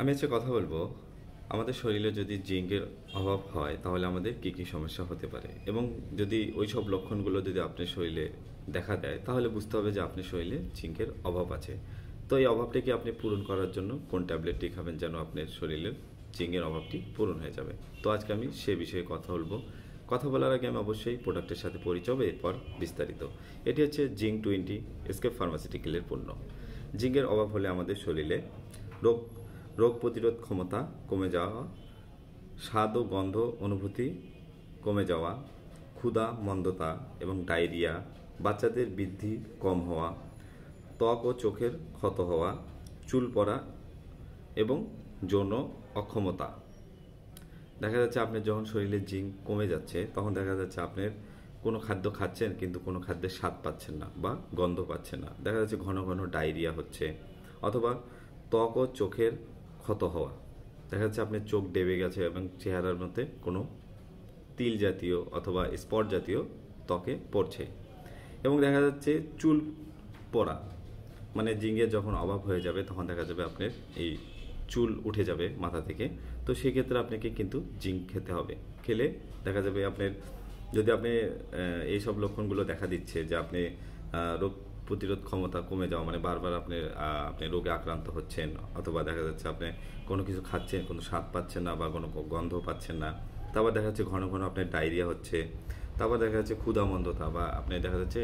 আমি হচ্ছে কথা বলবো আমাদের শরীরে যদি জিঙ্কের অভাব হয় তাহলে আমাদের কী কী সমস্যা হতে পারে এবং যদি ওই সব লক্ষণগুলো যদি আপনার শরীরে দেখা দেয় তাহলে বুঝতে হবে যে আপনার শরীরে জিঙ্কের অভাব আছে তো এই অভাবটিকে আপনি পূরণ করার জন্য কোন ট্যাবলেটটি খাবেন যেন আপনার শরীরের জিঙ্কের অভাবটি পূরণ হয়ে যাবে তো আজকে আমি সে বিষয়ে কথা বলবো কথা বলার আগে আমি অবশ্যই প্রোডাক্টের সাথে পরিচয় হবে এরপর বিস্তারিত এটি হচ্ছে জিঙ্ক টোয়েন্টি এসকেপ ফার্মাসিউটিক্যালের পণ্য জিঙ্কের অভাব হলে আমাদের শরীরে রোগ রোগ প্রতিরোধ ক্ষমতা কমে যাওয়া স্বাদ ও গন্ধ অনুভূতি কমে যাওয়া ক্ষুধা মন্দতা এবং ডায়রিয়া বাচ্চাদের বৃদ্ধি কম হওয়া ত্বক ও চোখের ক্ষত হওয়া চুল পড়া এবং যৌন অক্ষমতা দেখা যাচ্ছে আপনার যখন শরীরে জিঙ্ক কমে যাচ্ছে তখন দেখা যাচ্ছে আপনার কোনো খাদ্য খাচ্ছেন কিন্তু কোনো খাদ্যের স্বাদ পাচ্ছেন না বা গন্ধ পাচ্ছেন না দেখা যাচ্ছে ঘন ঘন ডায়রিয়া হচ্ছে অথবা ত্বক ও চোখের ক্ষত হওয়া দেখা যাচ্ছে আপনার চোখ ডেবে গেছে এবং চেহারার মধ্যে কোনো তিল জাতীয় অথবা স্পট জাতীয় ত্বকে পড়ছে এবং দেখা যাচ্ছে চুল পড়া মানে জিঙ্গে যখন অভাব হয়ে যাবে তখন দেখা যাবে আপনার এই চুল উঠে যাবে মাথা থেকে তো সেক্ষেত্রে আপনাকে কিন্তু জিঙ্ক খেতে হবে খেলে দেখা যাবে আপনার যদি আপনি এই সব লক্ষণগুলো দেখা দিচ্ছে যে আপনি রোগ প্রতিরোধ ক্ষমতা কমে যাওয়া মানে বারবার আপনি আপনি রোগে আক্রান্ত হচ্ছেন অথবা দেখা যাচ্ছে আপনি কোনো কিছু খাচ্ছেন কোনো স্বাদ পাচ্ছেন না বা কোনো গন্ধ পাচ্ছেন না তারপর দেখা যাচ্ছে ঘন ঘন আপনার ডায়রিয়া হচ্ছে তারপর দেখা যাচ্ছে ক্ষুধামন্দতা বা আপনি দেখা যাচ্ছে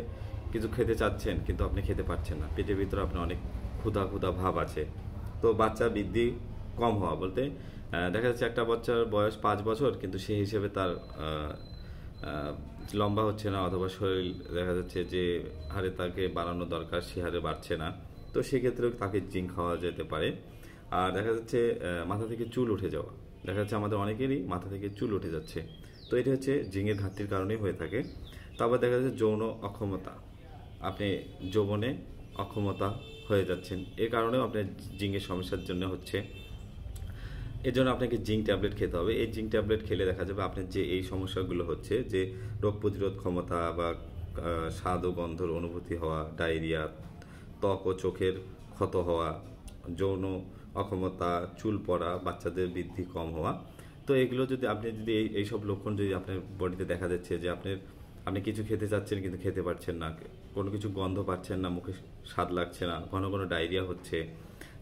কিছু খেতে চাচ্ছেন কিন্তু আপনি খেতে পারছেন না পেটের ভিতরে আপনার অনেক ক্ষুধা ক্ষুধা ভাব আছে তো বাচ্চা বৃদ্ধি কম হওয়া বলতে দেখা যাচ্ছে একটা বাচ্চার বয়স পাঁচ বছর কিন্তু সেই হিসেবে তার লম্বা হচ্ছে না অথবা শরীর দেখা যাচ্ছে যে হারে তাকে বাড়ানো দরকার সে হারে বাড়ছে না তো সেক্ষেত্রেও তাকে জিঙ্ক খাওয়া যেতে পারে আর দেখা যাচ্ছে মাথা থেকে চুল উঠে যাওয়া দেখা যাচ্ছে আমাদের অনেকেরই মাথা থেকে চুল উঠে যাচ্ছে তো এটা হচ্ছে জিঙের ঘাটতির কারণেই হয়ে থাকে তারপর দেখা যাচ্ছে যৌন অক্ষমতা আপনি যৌবনে অক্ষমতা হয়ে যাচ্ছেন এ কারণেও আপনার জিঙ্গের সমস্যার জন্য হচ্ছে এর জন্য আপনাকে জিঙ্ক ট্যাবলেট খেতে হবে এই জিঙ্ক ট্যাবলেট খেলে দেখা যাবে আপনার যে এই সমস্যাগুলো হচ্ছে যে রোগ প্রতিরোধ ক্ষমতা বা স্বাদ ও গন্ধর অনুভূতি হওয়া ডায়রিয়া ত্বক ও চোখের ক্ষত হওয়া যৌন অক্ষমতা চুল পড়া বাচ্চাদের বৃদ্ধি কম হওয়া তো এগুলো যদি আপনি যদি এই এইসব লক্ষণ যদি আপনার বডিতে দেখা যাচ্ছে যে আপনার আপনি কিছু খেতে চাচ্ছেন কিন্তু খেতে পারছেন না কোনো কিছু গন্ধ পাচ্ছেন না মুখে স্বাদ লাগছে না ঘন ঘন ডায়রিয়া হচ্ছে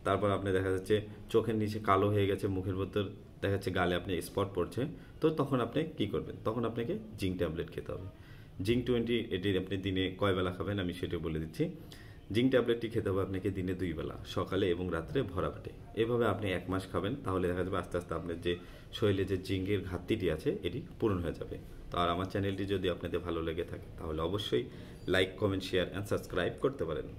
তারপর আপনি দেখা যাচ্ছে চোখের নিচে কালো হয়ে গেছে মুখের ভেতর দেখা যাচ্ছে গালে আপনি স্পট পড়ছে তো তখন আপনি কি করবেন তখন আপনাকে জিঙ্ক ট্যাবলেট খেতে হবে জিঙ্ক টোয়েন্টি এটি আপনি দিনে কয় বেলা খাবেন আমি সেটা বলে দিচ্ছি জিঙ্ক ট্যাবলেটটি খেতে হবে আপনাকে দিনে দুই বেলা সকালে এবং রাত্রে ভরা পেটে এভাবে আপনি এক মাস খাবেন তাহলে দেখা যাবে আস্তে আস্তে আপনার যে শরীরে যে জিঙ্কের ঘাটতিটি আছে এটি পূরণ হয়ে যাবে তো আর আমার চ্যানেলটি যদি আপনাদের ভালো লেগে থাকে তাহলে অবশ্যই like comment share and subscribe করতে পারেন